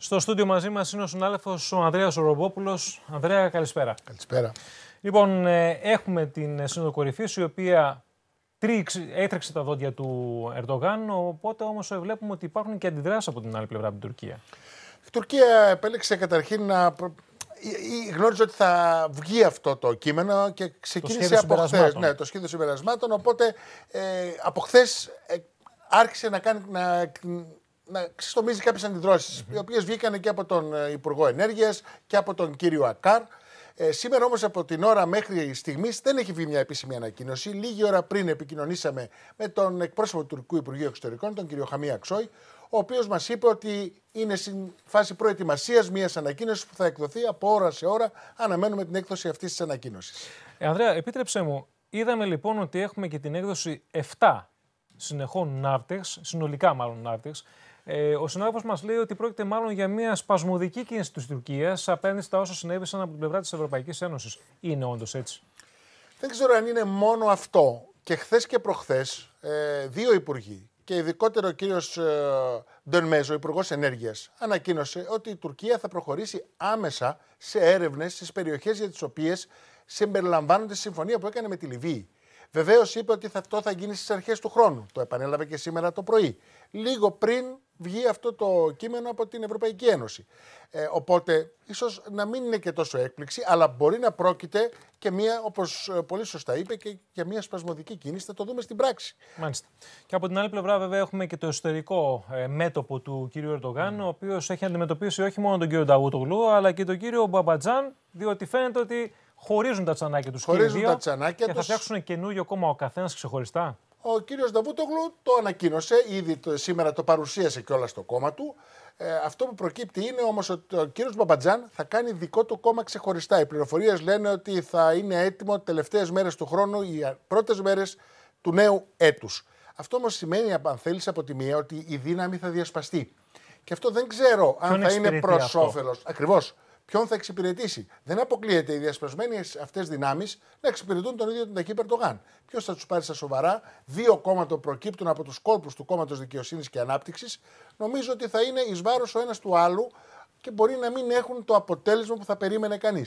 Στο στούντιο μαζί μας είναι ο συνάδελφος ο Ανδρέας Ρομπόπουλο. Ανδρέα, καλησπέρα. Καλησπέρα. Λοιπόν, ε, έχουμε την Σύνοδο Κορυφής, η οποία έτρεξε τα δόντια του Ερντογάν. Οπότε όμως ε, βλέπουμε ότι υπάρχουν και αντιδράσεις από την άλλη πλευρά από την Τουρκία. Η Τουρκία επέλεξε καταρχήν να. Γνώριζε ότι θα βγει αυτό το κείμενο και ξεκίνησε από χθες. Ναι, το σχέδιο συμπερασμάτων. Οπότε ε, από χθες ε, άρχισε να κάνει. Να να ξεστομίζει κάποιες οι οποίες βγήκαν και από τον ε, Υπουργό Ενέργειας και από τον κύριο Ακάρ. Ε, σήμερα όμως από την ώρα μέχρι στιγμή δεν έχει βγει μια επίσημη ανακοίνωση. Λίγη ώρα πριν επικοινωνήσαμε με τον εκπρόσωπο του Τουρκικού Υπουργείου Εξωτερικών, τον κύριο Χαμία Ξόη, ο οποίος μας είπε ότι είναι στην φάση προετοιμασίας μιας ανακοίνωσης που θα εκδοθεί από ώρα σε ώρα. Αναμένουμε την έκδοση αυτής της ανακοίνωσης. Ε, Ανδρέα, επίτρεψέ μου, είδαμε λοιπόν ότι έχουμε και την έκδοση 7 συνεχών ναύτεξ, συνολικά μάλλον ναύτεξ, ε, ο συνάδελφος μας λέει ότι πρόκειται μάλλον για μια σπασμωδική κίνηση της Τουρκίας απέναντι στα όσα συνέβησαν από την πλευρά της Ευρωπαϊκής Ένωσης. Είναι όντως έτσι. Δεν ξέρω αν είναι μόνο αυτό. Και χθες και προχθές, ε, δύο υπουργοί και ειδικότερο ο κύριος ε, Ντονμέζο, υπουργός ενέργειας, ανακοίνωσε ότι η Τουρκία θα προχωρήσει άμεσα σε έρευνες στις περιοχές για τις οποίες συμπεριλαμβάνονται στη συμφωνία που έκανε με τη Λιβύη. Βεβαίως είπε ότι αυτό θα γίνει στις αρχές του χρόνου. Το επανέλαβε και σήμερα το πρωί. Λίγο πριν βγει αυτό το κείμενο από την Ευρωπαϊκή Ένωση. Ε, οπότε, ίσως να μην είναι και τόσο έκπληξη, αλλά μπορεί να πρόκειται και μια, όπως ε, πολύ σωστά είπε, και μια σπασμωδική κίνηση. Θα το δούμε στην πράξη. Μάλιστα. Και από την άλλη πλευρά, βέβαια, έχουμε και το εσωτερικό ε, μέτωπο του κ. Ερντογάν, mm. ο οποίος έχει αντιμετωπίσει όχι μόνο τον κ. Νταγούτογλου, αλλά και τον κ. Μπαμπατζάν, διότι φαίνεται ότι χωρίζουν τα τσανάκια τους. Χωρίζουν τα τσανάκια του. Και θα φτιάξουν καινούριο κόμμα ο καθένας ξεχωριστά. Ο κύριος Νταβούτογλου το ανακοίνωσε, ήδη το, σήμερα το παρουσίασε όλα στο κόμμα του. Ε, αυτό που προκύπτει είναι όμως ότι ο κύριος Μπαμπατζάν θα κάνει δικό του κόμμα ξεχωριστά. Οι πληροφορίες λένε ότι θα είναι έτοιμο τελευταίες μέρες του χρόνου, οι πρώτες μέρες του νέου έτους. Αυτό όμως σημαίνει, αν θέλεις, από τη μία ότι η δύναμη θα διασπαστεί. Και αυτό δεν ξέρω αν θα είναι προ όφελος. Ακριβώς ποιον θα εξυπηρετήσει. Δεν αποκλείεται οι διασπασμένες αυτές δυνάμεις να εξυπηρετούν τον ίδιο τον Ταχύ Περτογάν. Ποιος θα τους πάρει στα σοβαρά, δύο κόμματα προκύπτουν από τους κόλπους του κόμματος Δικαιοσύνης και Ανάπτυξης. Νομίζω ότι θα είναι εις βάρος ο ένας του άλλου και μπορεί να μην έχουν το αποτέλεσμα που θα περίμενε κανείς.